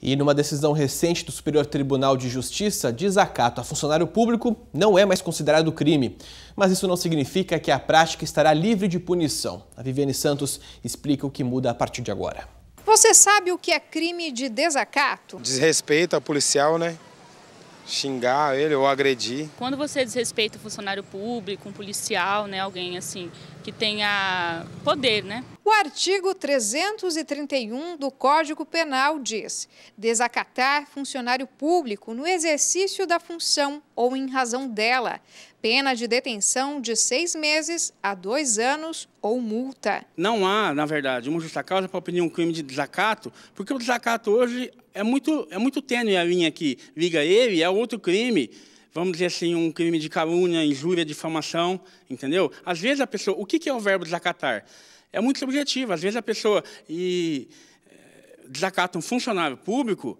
E numa decisão recente do Superior Tribunal de Justiça, desacato a funcionário público não é mais considerado crime. Mas isso não significa que a prática estará livre de punição. A Viviane Santos explica o que muda a partir de agora. Você sabe o que é crime de desacato? Desrespeito a policial, né? Xingar ele ou agredir. Quando você desrespeita o funcionário público, um policial, né, alguém assim, que tenha poder, né? O artigo 331 do Código Penal diz: desacatar funcionário público no exercício da função ou em razão dela, pena de detenção de seis meses a dois anos ou multa. Não há, na verdade, uma justa causa para punir um crime de desacato, porque o desacato hoje é muito, é muito tênue a linha que liga ele é outro crime vamos dizer assim, um crime de calúnia, injúria, difamação, entendeu? Às vezes a pessoa, o que é o verbo desacatar? É muito subjetivo. Às vezes a pessoa e, eh, desacata um funcionário público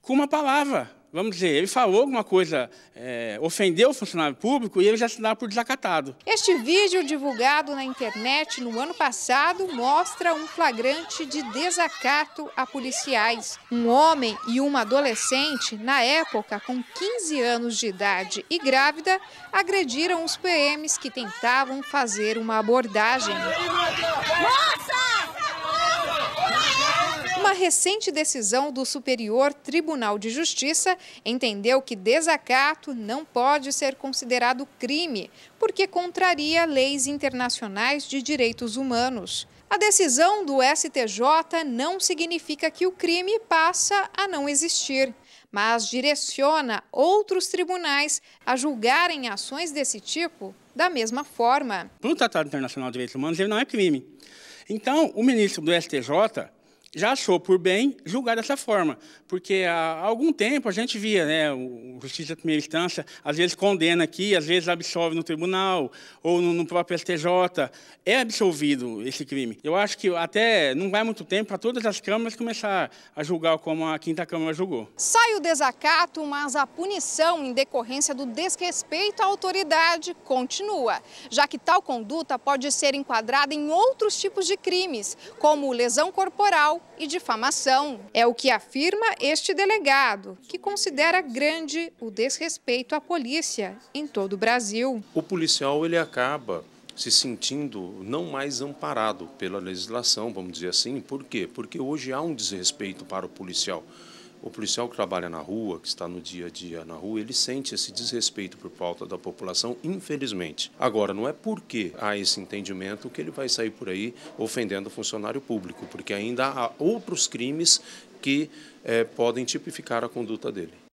com uma palavra, vamos dizer, ele falou alguma coisa, é, ofendeu o funcionário público e ele já se dá por desacatado. Este vídeo divulgado na internet no ano passado mostra um flagrante de desacato a policiais. Um homem e uma adolescente, na época com 15 anos de idade e grávida, agrediram os PMs que tentavam fazer uma abordagem. recente decisão do Superior Tribunal de Justiça entendeu que desacato não pode ser considerado crime, porque contraria leis internacionais de direitos humanos. A decisão do STJ não significa que o crime passa a não existir, mas direciona outros tribunais a julgarem ações desse tipo da mesma forma. No Tratado Internacional de Direitos Humanos, ele não é crime. Então, o ministro do STJ já achou por bem julgar dessa forma, porque há algum tempo a gente via, né, o justiça de primeira instância às vezes condena aqui, às vezes absolve no tribunal ou no, no próprio STJ, é absolvido esse crime. Eu acho que até não vai muito tempo para todas as câmaras começar a julgar como a quinta câmara julgou. Sai o desacato, mas a punição em decorrência do desrespeito à autoridade continua, já que tal conduta pode ser enquadrada em outros tipos de crimes, como lesão corporal e difamação. É o que afirma este delegado, que considera grande o desrespeito à polícia em todo o Brasil. O policial ele acaba se sentindo não mais amparado pela legislação, vamos dizer assim. Por quê? Porque hoje há um desrespeito para o policial. O policial que trabalha na rua, que está no dia a dia na rua, ele sente esse desrespeito por falta da população, infelizmente. Agora, não é porque há esse entendimento que ele vai sair por aí ofendendo o funcionário público, porque ainda há outros crimes que eh, podem tipificar a conduta dele.